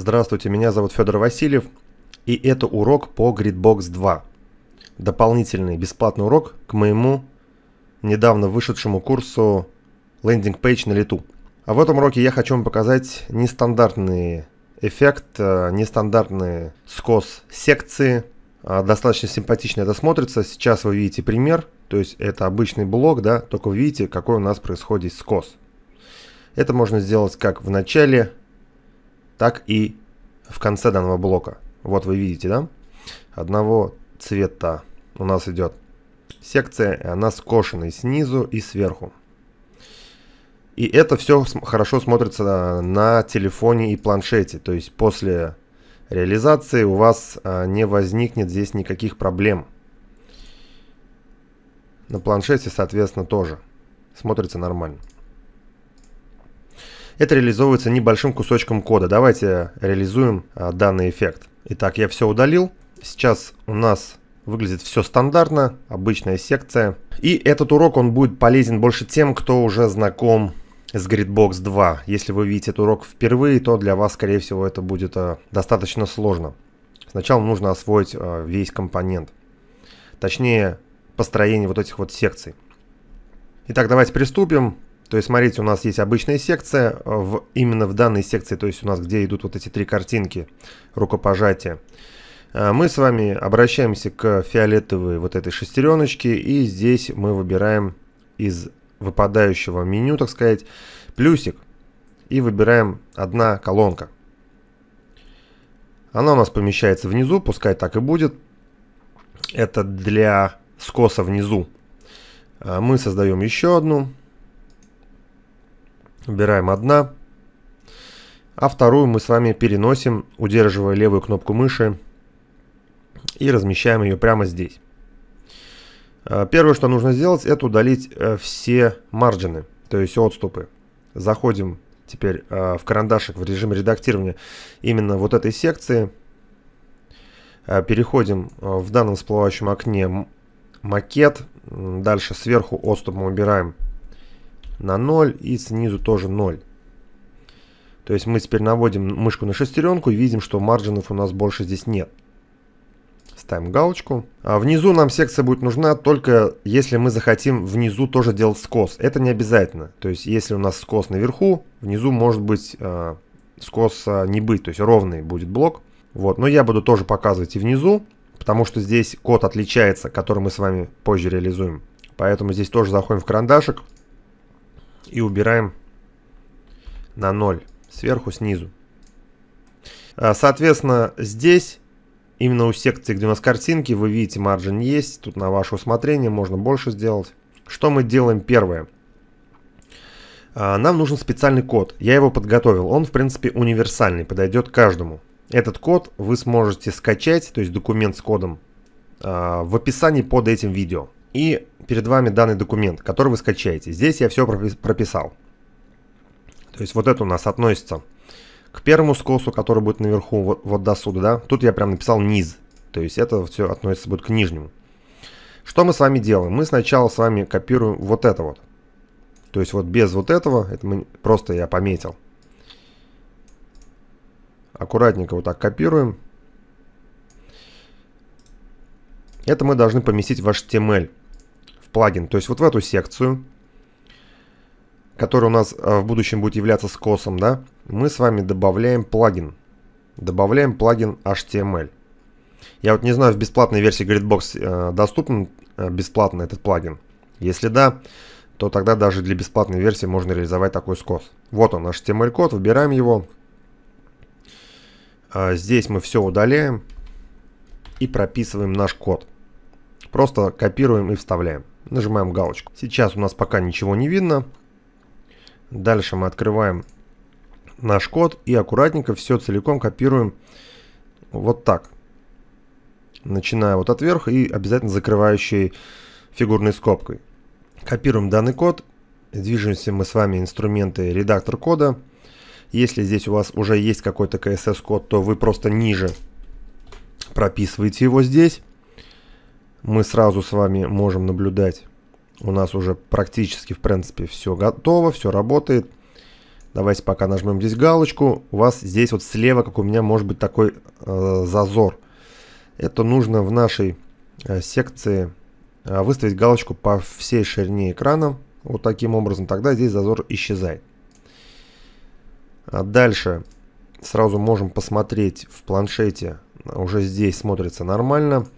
Здравствуйте, меня зовут Федор Васильев, и это урок по Gridbox 2. Дополнительный бесплатный урок к моему недавно вышедшему курсу Landing Page на лету. А в этом уроке я хочу вам показать нестандартный эффект, э, нестандартный скос секции. А, достаточно симпатично это смотрится. Сейчас вы видите пример, то есть это обычный блок, да, только вы видите, какой у нас происходит скос. Это можно сделать как в начале так и в конце данного блока. Вот вы видите, да? Одного цвета у нас идет секция, она скошена снизу и сверху. И это все хорошо смотрится на телефоне и планшете. То есть после реализации у вас а, не возникнет здесь никаких проблем. На планшете, соответственно, тоже смотрится нормально. Это реализовывается небольшим кусочком кода. Давайте реализуем а, данный эффект. Итак, я все удалил. Сейчас у нас выглядит все стандартно, обычная секция. И этот урок, он будет полезен больше тем, кто уже знаком с Gridbox 2. Если вы видите этот урок впервые, то для вас, скорее всего, это будет а, достаточно сложно. Сначала нужно освоить а, весь компонент. Точнее, построение вот этих вот секций. Итак, давайте приступим. То есть, смотрите, у нас есть обычная секция, э, в, именно в данной секции, то есть у нас где идут вот эти три картинки рукопожатия, э, мы с вами обращаемся к фиолетовой вот этой шестереночке, и здесь мы выбираем из выпадающего меню, так сказать, плюсик, и выбираем одна колонка. Она у нас помещается внизу, пускай так и будет. Это для скоса внизу. Э, мы создаем еще одну Убираем одна. А вторую мы с вами переносим, удерживая левую кнопку мыши и размещаем ее прямо здесь. А, первое, что нужно сделать, это удалить э, все маржины, то есть отступы. Заходим теперь а, в карандашик в режим редактирования именно вот этой секции. А, переходим э, в данном всплывающем окне макет. Дальше сверху отступ мы убираем на 0 и снизу тоже 0. То есть мы теперь наводим мышку на шестеренку и видим, что маржинов у нас больше здесь нет. Ставим галочку. А внизу нам секция будет нужна только если мы захотим внизу тоже делать скос. Это не обязательно. То есть если у нас скос наверху, внизу может быть э, скос не быть. То есть ровный будет блок. Вот. Но я буду тоже показывать и внизу, потому что здесь код отличается, который мы с вами позже реализуем. Поэтому здесь тоже заходим в карандашик и убираем на 0 сверху снизу. А, соответственно, здесь именно у секции, где у нас картинки, вы видите, маржин есть. Тут на ваше усмотрение можно больше сделать. Что мы делаем первое? А, нам нужен специальный код. Я его подготовил. Он, в принципе, универсальный, подойдет каждому. Этот код вы сможете скачать, то есть документ с кодом, а, в описании под этим видео. И перед вами данный документ, который вы скачаете. Здесь я все прописал. То есть вот это у нас относится к первому скосу, который будет наверху, вот, вот до суда, да. Тут я прям написал низ. То есть это все относится будет к нижнему. Что мы с вами делаем? Мы сначала с вами копируем вот это вот. То есть вот без вот этого, это мы, просто я пометил. Аккуратненько вот так копируем. Это мы должны поместить в HTML плагин, то есть вот в эту секцию, которая у нас э, в будущем будет являться скосом, да, мы с вами добавляем плагин. Добавляем плагин HTML. Я вот не знаю, в бесплатной версии Gridbox э, доступен э, бесплатно этот плагин. Если да, то тогда даже для бесплатной версии можно реализовать такой скос. Вот он, наш HTML-код, выбираем его. Здесь мы все удаляем и прописываем наш код. Просто копируем и вставляем. Нажимаем галочку. Сейчас у нас пока ничего не видно. Дальше мы открываем наш код и аккуратненько все целиком копируем вот так. Начиная вот от верха и обязательно закрывающей фигурной скобкой. Копируем данный код. Движемся мы с вами инструменты редактор кода. Если здесь у вас уже есть какой-то CSS-код, то вы просто ниже прописываете его здесь мы сразу с вами можем наблюдать. У нас уже практически, в принципе, все готово, все работает. Давайте пока нажмем здесь галочку. У вас здесь вот слева, как у меня, может быть такой э, зазор. Это нужно в нашей э, секции э, выставить галочку по всей ширине экрана. Вот таким образом. Тогда здесь зазор исчезает. А дальше сразу можем посмотреть в планшете. Уже здесь смотрится нормально. Нормально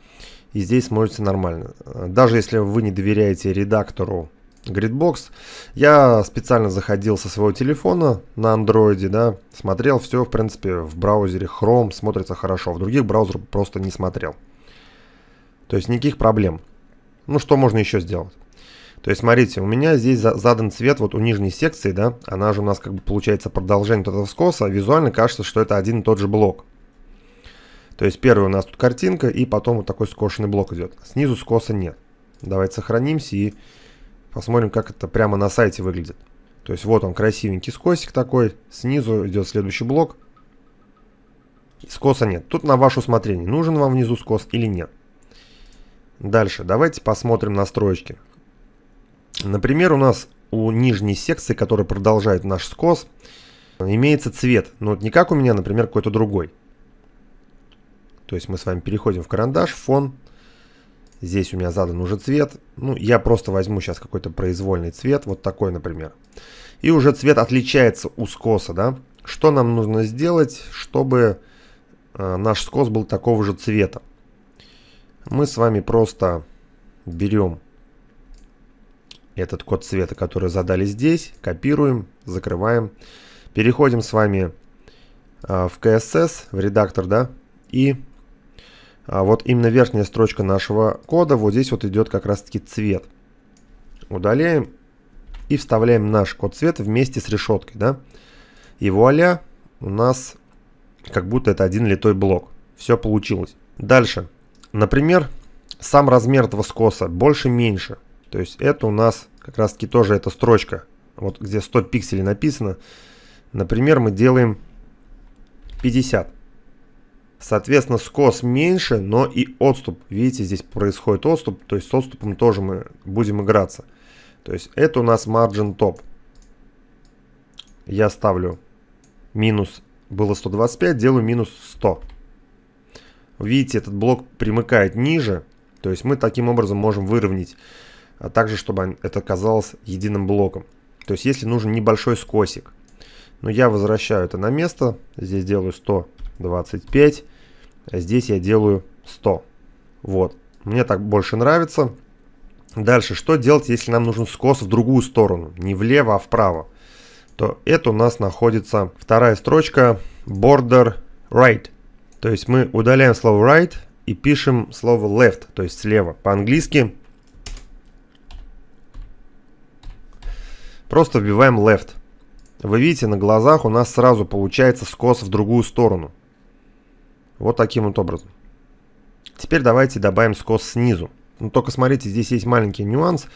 и здесь смотрится нормально. Даже если вы не доверяете редактору Gridbox, я специально заходил со своего телефона на андроиде, да, смотрел все, в принципе, в браузере Chrome смотрится хорошо, в других браузерах просто не смотрел. То есть никаких проблем. Ну что можно еще сделать? То есть, смотрите, у меня здесь задан цвет вот у нижней секции, да, она же у нас как бы получается продолжение вот этого скоса, а визуально кажется, что это один и тот же блок. То есть первая у нас тут картинка, и потом вот такой скошенный блок идет. Снизу скоса нет. Давайте сохранимся и посмотрим, как это прямо на сайте выглядит. То есть вот он красивенький скосик такой, снизу идет следующий блок. Скоса нет. Тут на ваше усмотрение, нужен вам внизу скос или нет. Дальше, давайте посмотрим настройки. Например, у нас у нижней секции, которая продолжает наш скос, имеется цвет. Но ну вот не как у меня, например, какой-то другой. То есть мы с вами переходим в карандаш, фон. Здесь у меня задан уже цвет. Ну, я просто возьму сейчас какой-то произвольный цвет, вот такой, например. И уже цвет отличается у скоса, да? Что нам нужно сделать, чтобы э, наш скос был такого же цвета? Мы с вами просто берем этот код цвета, который задали здесь, копируем, закрываем. Переходим с вами э, в CSS, в редактор, да, и а вот именно верхняя строчка нашего кода, вот здесь вот идет как раз таки цвет. Удаляем и вставляем наш код цвет вместе с решеткой, да. И вуаля, у нас как будто это один литой блок. Все получилось. Дальше. Например, сам размер этого скоса больше-меньше. То есть это у нас как раз таки тоже эта строчка. Вот где 100 пикселей написано. Например, мы делаем 50. Соответственно, скос меньше, но и отступ. Видите, здесь происходит отступ, то есть с отступом тоже мы будем играться. То есть это у нас margin топ. Я ставлю минус, было 125, делаю минус 100. Видите, этот блок примыкает ниже, то есть мы таким образом можем выровнять, а также чтобы это казалось единым блоком. То есть если нужен небольшой скосик. Но я возвращаю это на место, здесь делаю 125 а здесь я делаю 100. Вот, мне так больше нравится. Дальше, что делать, если нам нужен скос в другую сторону, не влево, а вправо? То это у нас находится вторая строчка border right. То есть мы удаляем слово right и пишем слово left, то есть слева. По-английски просто вбиваем left. Вы видите, на глазах у нас сразу получается скос в другую сторону. Вот таким вот образом. Теперь давайте добавим скос снизу. Но ну, только смотрите, здесь есть маленький нюанс.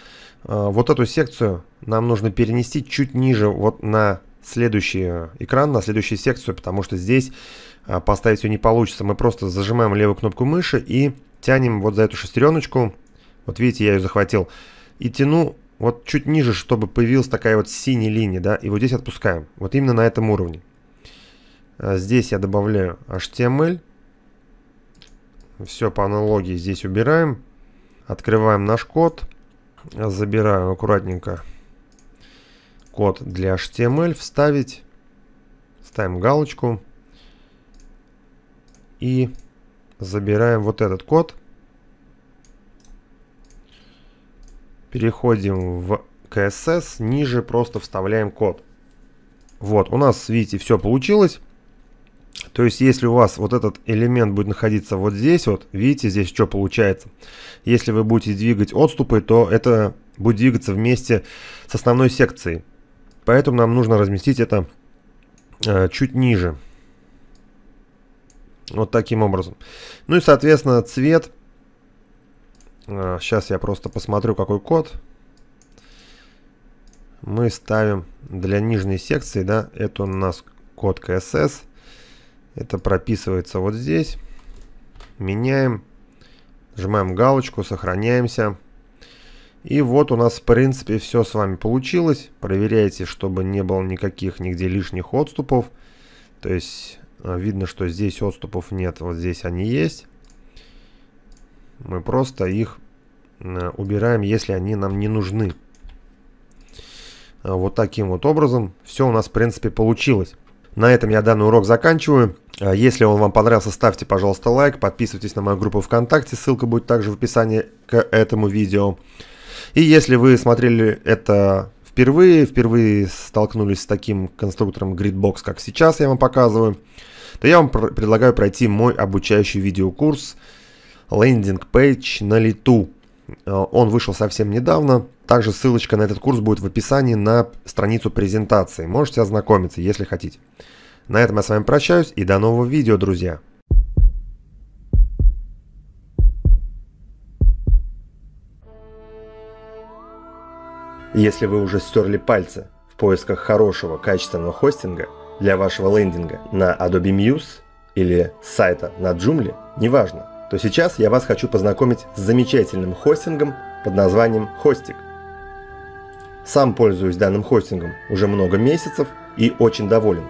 А, вот эту секцию нам нужно перенести чуть ниже вот на следующий э, экран, на следующую секцию, потому что здесь а, поставить ее не получится. Мы просто зажимаем левую кнопку мыши и тянем вот за эту шестереночку. Вот видите, я ее захватил. И тяну вот чуть ниже, чтобы появилась такая вот синяя линия, да, и вот здесь отпускаем. Вот именно на этом уровне. А, здесь я добавляю HTML. Все по аналогии здесь убираем. Открываем наш код. Забираем аккуратненько код для HTML. Вставить. Ставим галочку. И забираем вот этот код. Переходим в CSS. Ниже просто вставляем код. Вот, у нас, видите, все получилось. То есть, если у вас вот этот элемент будет находиться вот здесь вот, видите, здесь что получается. Если вы будете двигать отступы, то это будет двигаться вместе с основной секцией. Поэтому нам нужно разместить это э, чуть ниже. Вот таким образом. Ну и, соответственно, цвет. Э, сейчас я просто посмотрю, какой код. Мы ставим для нижней секции, да, это у нас код CSS. Это прописывается вот здесь. Меняем. Нажимаем галочку, сохраняемся. И вот у нас, в принципе, все с вами получилось. Проверяйте, чтобы не было никаких нигде лишних отступов. То есть э, видно, что здесь отступов нет, вот здесь они есть. Мы просто их э, убираем, если они нам не нужны. Э, вот таким вот образом все у нас, в принципе, получилось. На этом я данный урок заканчиваю. А если он вам понравился, ставьте, пожалуйста, лайк, подписывайтесь на мою группу ВКонтакте, ссылка будет также в описании к этому видео. И если вы смотрели это впервые, впервые столкнулись с таким конструктором GridBox, как сейчас я вам показываю, то я вам предлагаю пройти мой обучающий видеокурс лендинг-пейдж на лету. Э, он вышел совсем недавно. Также ссылочка на этот курс будет в описании на страницу презентации. Можете ознакомиться, если хотите. На этом я с вами прощаюсь и до нового видео, друзья. Если вы уже стерли пальцы в поисках хорошего качественного хостинга для вашего лендинга на Adobe Muse или сайта на Joomla, неважно – то сейчас я вас хочу познакомить с замечательным хостингом под названием Хостик. Сам пользуюсь данным хостингом уже много месяцев и очень доволен.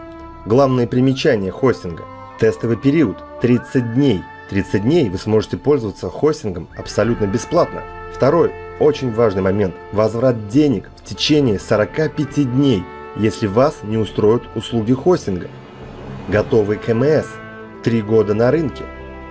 Главное примечание хостинга – тестовый период – 30 дней. 30 дней вы сможете пользоваться хостингом абсолютно бесплатно. Второй очень важный момент – возврат денег в течение 45 дней, если вас не устроят услуги хостинга. Готовый КМС – 3 года на рынке –